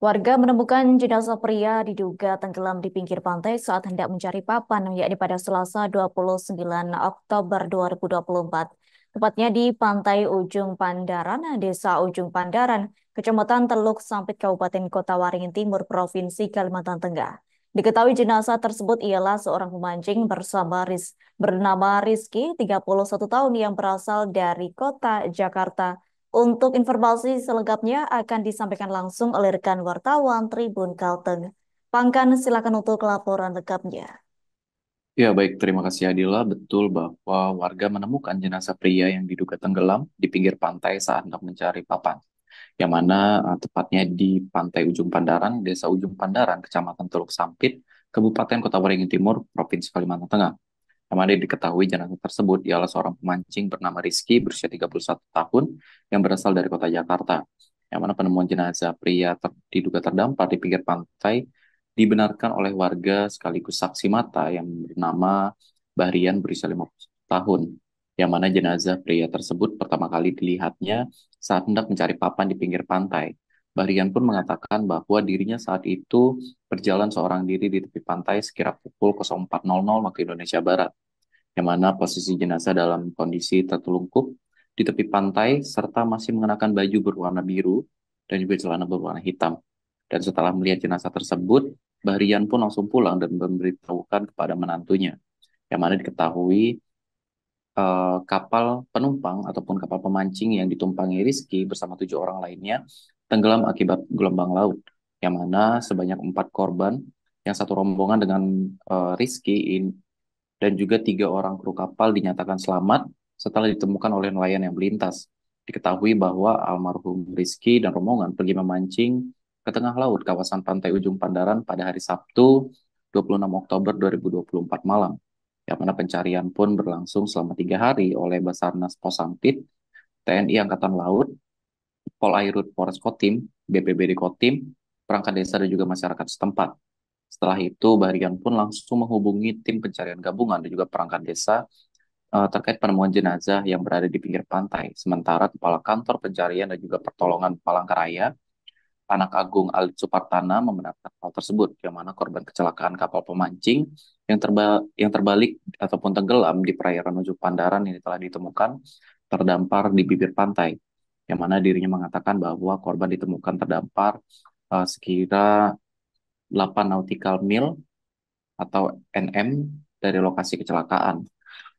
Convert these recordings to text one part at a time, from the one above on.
Warga menemukan jenazah pria diduga tenggelam di pinggir pantai saat hendak mencari papan, yakni pada Selasa 29 Oktober 2024. Tepatnya di Pantai Ujung Pandaran, Desa Ujung Pandaran, Kecamatan Teluk Sampit, Kabupaten Kota Waringin Timur, Provinsi Kalimantan Tengah. Diketahui jenazah tersebut ialah seorang pemancing bersama Riz, bernama Rizky, 31 tahun yang berasal dari kota Jakarta, untuk informasi selengkapnya akan disampaikan langsung oleh rekan wartawan Tribun Kalteng. Pangkan silakan untuk laporan lengkapnya. Ya baik, terima kasih Adila. Betul bahwa warga menemukan jenazah pria yang diduga tenggelam di pinggir pantai saat hendak mencari papan. Yang mana eh, tepatnya di pantai Ujung Pandaran, Desa Ujung Pandaran, Kecamatan Teluk Sampit, Kabupaten Kota Waringin Timur, Provinsi Kalimantan Tengah. Pertama diketahui jenazah tersebut ialah seorang pemancing bernama Rizky berusia 31 tahun yang berasal dari kota Jakarta. Yang mana penemuan jenazah pria ter diduga terdampar di pinggir pantai dibenarkan oleh warga sekaligus saksi mata yang bernama Bahrian berusia 50 tahun. Yang mana jenazah pria tersebut pertama kali dilihatnya saat hendak mencari papan di pinggir pantai. Bahrian pun mengatakan bahwa dirinya saat itu berjalan seorang diri di tepi pantai sekira pukul 04.00 waktu Indonesia Barat yang mana posisi jenazah dalam kondisi tertelungkup di tepi pantai serta masih mengenakan baju berwarna biru dan juga celana berwarna hitam. Dan setelah melihat jenazah tersebut, Bahrian pun langsung pulang dan memberitahukan kepada menantunya, yang mana diketahui eh, kapal penumpang ataupun kapal pemancing yang ditumpangi Rizky bersama tujuh orang lainnya tenggelam akibat gelombang laut, yang mana sebanyak empat korban yang satu rombongan dengan eh, Rizky in, dan juga tiga orang kru kapal dinyatakan selamat setelah ditemukan oleh nelayan yang melintas. Diketahui bahwa almarhum Rizky dan rombongan pergi memancing ke tengah laut kawasan pantai ujung Pandaran pada hari Sabtu 26 Oktober 2024 malam. Yang mana pencarian pun berlangsung selama tiga hari oleh Basarnas Pos Sampit, TNI Angkatan Laut, Polairut Polres Kotim, BPBD Kotim, perangkat desa dan juga masyarakat setempat. Setelah itu, Barian pun langsung menghubungi tim pencarian gabungan dan juga perangkat desa uh, terkait penemuan jenazah yang berada di pinggir pantai. Sementara Kepala Kantor Pencarian dan juga Pertolongan Palangkaraya, Anak Agung Alit Supartana membenarkan hal tersebut, yang mana korban kecelakaan kapal pemancing yang, terba yang terbalik ataupun tenggelam di perairan Ujung Pandaran yang telah ditemukan terdampar di bibir pantai, yang mana dirinya mengatakan bahwa korban ditemukan terdampar uh, sekira 8 nautical mil atau NM dari lokasi kecelakaan.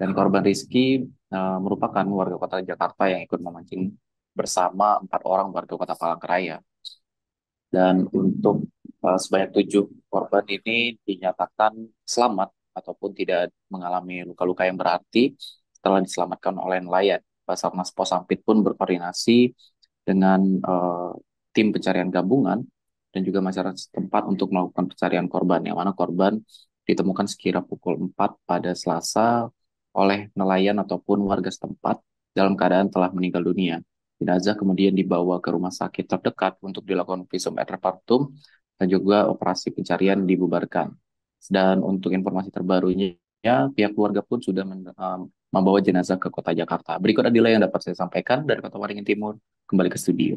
Dan korban Rizky uh, merupakan warga kota Jakarta yang ikut memancing bersama empat orang warga kota Palangkaraya. Dan untuk uh, sebanyak tujuh korban ini dinyatakan selamat ataupun tidak mengalami luka-luka yang berarti setelah diselamatkan oleh nelayan. Basarnas Posampit pun berkoordinasi dengan uh, tim pencarian gabungan dan juga masyarakat setempat untuk melakukan pencarian korban yang mana korban ditemukan sekira pukul 4 pada Selasa oleh nelayan ataupun warga setempat dalam keadaan telah meninggal dunia. Jenazah kemudian dibawa ke rumah sakit terdekat untuk dilakukan visum et repertum dan juga operasi pencarian dibubarkan. Dan untuk informasi terbarunya, pihak keluarga pun sudah men, um, membawa jenazah ke kota Jakarta. Berikut adalah yang dapat saya sampaikan dari Kota Waringin Timur. Kembali ke studio.